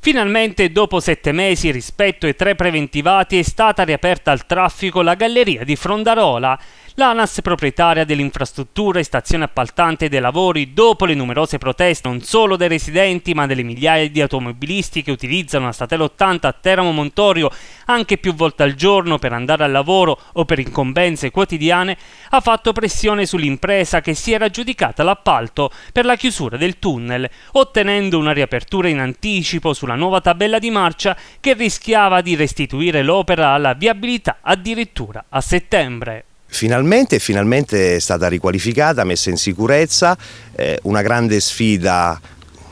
Finalmente, dopo sette mesi rispetto ai tre preventivati, è stata riaperta al traffico la galleria di Frondarola L'ANAS, proprietaria dell'infrastruttura e stazione appaltante dei lavori, dopo le numerose proteste non solo dei residenti ma delle migliaia di automobilisti che utilizzano la statale 80 a Teramo Montorio anche più volte al giorno per andare al lavoro o per incombenze quotidiane, ha fatto pressione sull'impresa che si era aggiudicata l'appalto per la chiusura del tunnel, ottenendo una riapertura in anticipo sulla nuova tabella di marcia che rischiava di restituire l'opera alla viabilità addirittura a settembre. Finalmente, finalmente è stata riqualificata, messa in sicurezza, eh, una grande sfida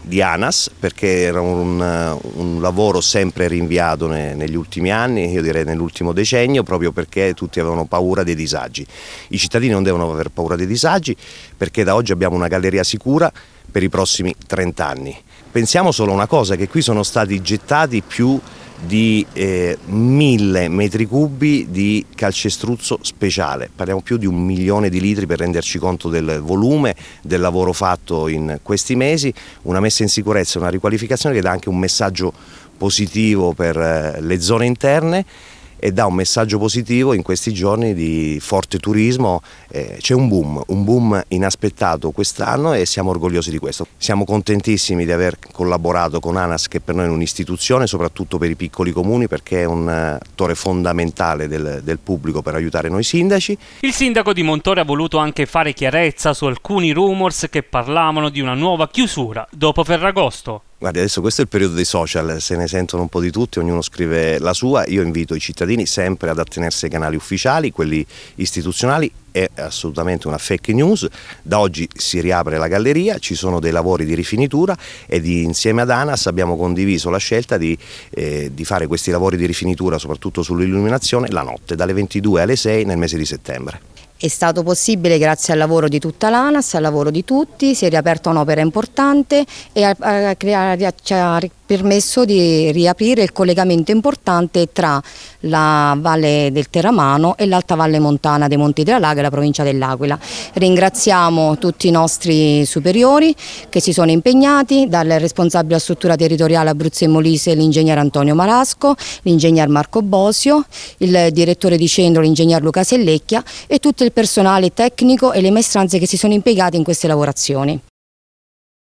di ANAS perché era un, eh, un lavoro sempre rinviato ne, negli ultimi anni, io direi nell'ultimo decennio, proprio perché tutti avevano paura dei disagi. I cittadini non devono aver paura dei disagi perché da oggi abbiamo una galleria sicura per i prossimi 30 anni. Pensiamo solo a una cosa, che qui sono stati gettati più di eh, mille metri cubi di calcestruzzo speciale, parliamo più di un milione di litri per renderci conto del volume, del lavoro fatto in questi mesi, una messa in sicurezza, una riqualificazione che dà anche un messaggio positivo per eh, le zone interne e dà un messaggio positivo in questi giorni di forte turismo. Eh, c'è un boom, un boom inaspettato quest'anno e siamo orgogliosi di questo. Siamo contentissimi di aver collaborato con ANAS che per noi è un'istituzione, soprattutto per i piccoli comuni perché è un eh, attore fondamentale del, del pubblico per aiutare noi sindaci. Il sindaco di Montore ha voluto anche fare chiarezza su alcuni rumors che parlavano di una nuova chiusura dopo Ferragosto. Guardi, adesso questo è il periodo dei social, se ne sentono un po' di tutti, ognuno scrive la sua. Io invito i cittadini sempre ad attenersi ai canali ufficiali, quelli istituzionali. È assolutamente una fake news. Da oggi si riapre la galleria, ci sono dei lavori di rifinitura e insieme ad ANAS abbiamo condiviso la scelta di, eh, di fare questi lavori di rifinitura, soprattutto sull'illuminazione, la notte, dalle 22 alle 6 nel mese di settembre. È stato possibile grazie al lavoro di tutta l'ANAS, al lavoro di tutti, si è riaperta un'opera importante e a, a, a, a permesso di riaprire il collegamento importante tra la valle del Terramano e l'alta valle montana dei Monti della Laga e la provincia dell'Aquila. Ringraziamo tutti i nostri superiori che si sono impegnati, dal responsabile a struttura territoriale Abruzzo e Molise l'ingegner Antonio Marasco, l'ingegner Marco Bosio, il direttore di centro l'ingegner Luca Sellecchia e tutto il personale tecnico e le maestranze che si sono impiegate in queste lavorazioni.